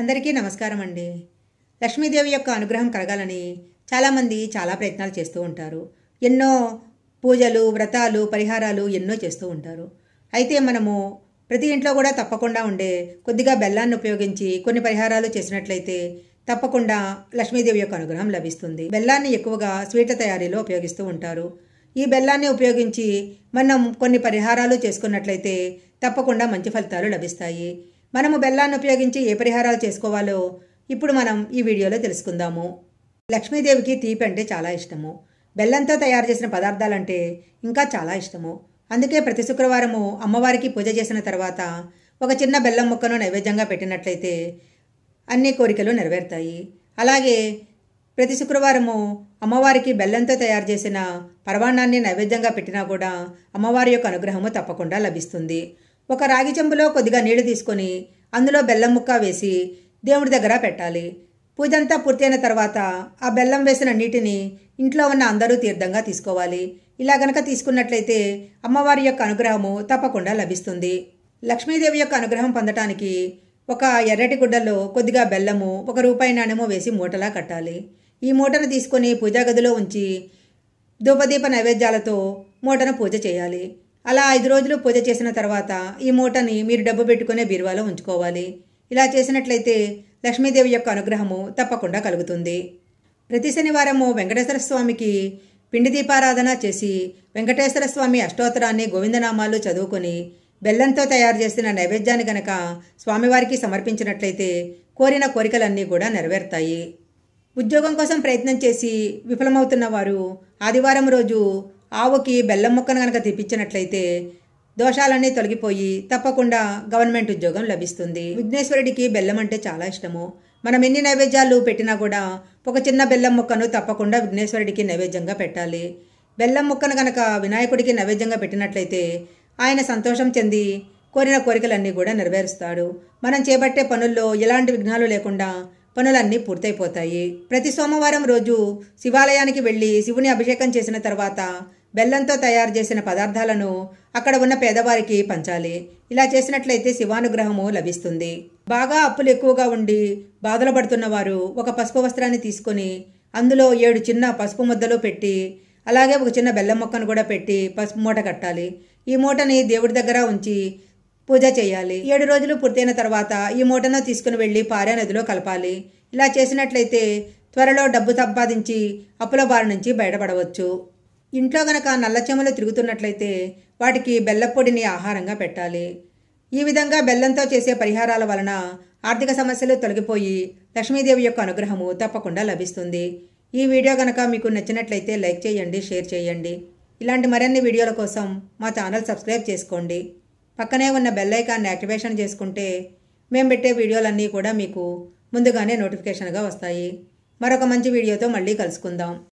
అందరికీ నమస్కారం అండి లక్ష్మీదేవి యొక్క అనుగ్రహం కలగాలని చాలామంది చాలా ప్రయత్నాలు చేస్తూ ఉంటారు ఎన్నో పూజలు వ్రతాలు పరిహారాలు ఎన్నో చేస్తూ ఉంటారు అయితే మనము ప్రతి ఇంట్లో కూడా తప్పకుండా ఉండే కొద్దిగా బెల్లాన్ని ఉపయోగించి కొన్ని పరిహారాలు చేసినట్లయితే తప్పకుండా లక్ష్మీదేవి యొక్క అనుగ్రహం లభిస్తుంది బెల్లాన్ని ఎక్కువగా స్వీట్ల తయారీలో ఉపయోగిస్తూ ఉంటారు ఈ బెల్లాన్ని ఉపయోగించి మనం కొన్ని పరిహారాలు చేసుకున్నట్లయితే తప్పకుండా మంచి ఫలితాలు లభిస్తాయి మనము బెల్లాన్ని ఉపయోగించి ఏ పరిహారాలు చేసుకోవాలో ఇప్పుడు మనం ఈ వీడియోలో తెలుసుకుందాము లక్ష్మీదేవికి తీపి అంటే చాలా ఇష్టము బెల్లంతో తయారు చేసిన పదార్థాలంటే ఇంకా చాలా ఇష్టము అందుకే ప్రతి శుక్రవారము అమ్మవారికి పూజ చేసిన తర్వాత ఒక చిన్న బెల్లం ముక్కను నైవేద్యంగా పెట్టినట్లయితే అన్ని కోరికలు నెరవేరుతాయి అలాగే ప్రతి శుక్రవారము అమ్మవారికి బెల్లంతో తయారు చేసిన పర్వాణాన్ని నైవేద్యంగా పెట్టినా కూడా అమ్మవారి యొక్క అనుగ్రహము తప్పకుండా లభిస్తుంది ఒక రాగి చెంబులో కొద్దిగా నీళ్లు తీసుకొని అందులో బెల్లం ముక్క వేసి దేవుడి దగ్గర పెట్టాలి పూజంతా పూర్తయిన తర్వాత ఆ బెల్లం వేసిన నీటిని ఇంట్లో ఉన్న అందరూ తీర్థంగా తీసుకోవాలి ఇలా గనక తీసుకున్నట్లయితే అమ్మవారి యొక్క అనుగ్రహము తప్పకుండా లభిస్తుంది లక్ష్మీదేవి యొక్క అనుగ్రహం పొందటానికి ఒక ఎర్రటి గుడ్డలో కొద్దిగా బెల్లము ఒక రూపాయి నాణ్యము వేసి మూటలా కట్టాలి ఈ మూటను తీసుకొని పూజాగదిలో గదిలో ఉంచి ధూపదీప నైవేద్యాలతో మూటను పూజ చేయాలి అలా ఐదు రోజులు పూజ చేసిన తర్వాత ఈ మూటని మీరు డబ్బు పెట్టుకునే బీరువాలో ఉంచుకోవాలి ఇలా చేసినట్లయితే లక్ష్మీదేవి యొక్క అనుగ్రహము తప్పకుండా కలుగుతుంది ప్రతి శనివారము వెంకటేశ్వర స్వామికి పిండి దీపారాధన చేసి వెంకటేశ్వర స్వామి అష్టోత్తరాన్ని గోవిందనామాలు చదువుకొని బెల్లంతో తయారు చేసిన నైవేద్యాన్ని గనక స్వామివారికి సమర్పించినట్లయితే కోరిన కోరికలన్నీ కూడా నెరవేరుతాయి ఉద్యోగం కోసం ప్రయత్నం చేసి విఫలమవుతున్న వారు ఆదివారం రోజు ఆవుకి బెల్లం ముక్కను కనుక తెప్పించినట్లయితే దోషాలన్నీ తొలగిపోయి తప్పకుండా గవర్నమెంట్ ఉద్యోగం లభిస్తుంది విఘ్నేశ్వరుడికి బెల్లం అంటే చాలా ఇష్టము మనం ఎన్ని నైవేద్యాలు పెట్టినా కూడా ఒక చిన్న బెల్లం ముక్కను తప్పకుండా విఘ్నేశ్వరుడికి నైవేద్యంగా పెట్టాలి బెల్లం ముక్కను కనుక వినాయకుడికి నైవేద్యంగా పెట్టినట్లయితే ఆయన సంతోషం చెంది కోరిన కోరికలన్నీ కూడా నెరవేరుస్తాడు మనం చేపట్టే పనుల్లో ఎలాంటి విఘ్నాలు లేకుండా పనులన్నీ పూర్తయిపోతాయి ప్రతి సోమవారం రోజు శివాలయానికి వెళ్ళి శివుని అభిషేకం చేసిన తర్వాత బెల్లంతో తయారు చేసిన పదార్థాలను అక్కడ ఉన్న పేదవారికి పంచాలి ఇలా చేసినట్లయితే శివానుగ్రహము లభిస్తుంది బాగా అప్పులు ఎక్కువగా ఉండి బాధలు పడుతున్న వారు ఒక పసుపు వస్త్రాన్ని తీసుకొని అందులో ఏడు చిన్న పసుపు ముద్దలు పెట్టి అలాగే ఒక చిన్న బెల్లం మొక్కను కూడా పెట్టి పసుపు మూట కట్టాలి ఈ మూటని దేవుడి దగ్గర ఉంచి పూజ చేయాలి ఏడు రోజులు పూర్తయిన తర్వాత ఈ మూటను తీసుకుని వెళ్ళి పారే నదిలో కలపాలి ఇలా చేసినట్లయితే త్వరలో డబ్బు సంపాదించి అప్పుల బారి నుంచి బయటపడవచ్చు ఇంట్లో గనక నల్లచెమలు తిరుగుతున్నట్లయితే వాటికి బెల్లపొడిని ఆహారంగా పెట్టాలి ఈ విధంగా బెల్లంతో చేసే పరిహారాల వలన ఆర్థిక సమస్యలు తొలగిపోయి లక్ష్మీదేవి యొక్క అనుగ్రహము తప్పకుండా లభిస్తుంది ఈ వీడియో గనక మీకు నచ్చినట్లయితే లైక్ చేయండి షేర్ చేయండి ఇలాంటి మరిన్ని వీడియోల కోసం మా ఛానల్ సబ్స్క్రైబ్ చేసుకోండి పక్కనే ఉన్న బెల్ ఐకాన్ని యాక్టివేషన్ చేసుకుంటే మేము పెట్టే వీడియోలన్నీ కూడా మీకు ముందుగానే నోటిఫికేషన్గా వస్తాయి మరొక మంచి వీడియోతో మళ్ళీ కలుసుకుందాం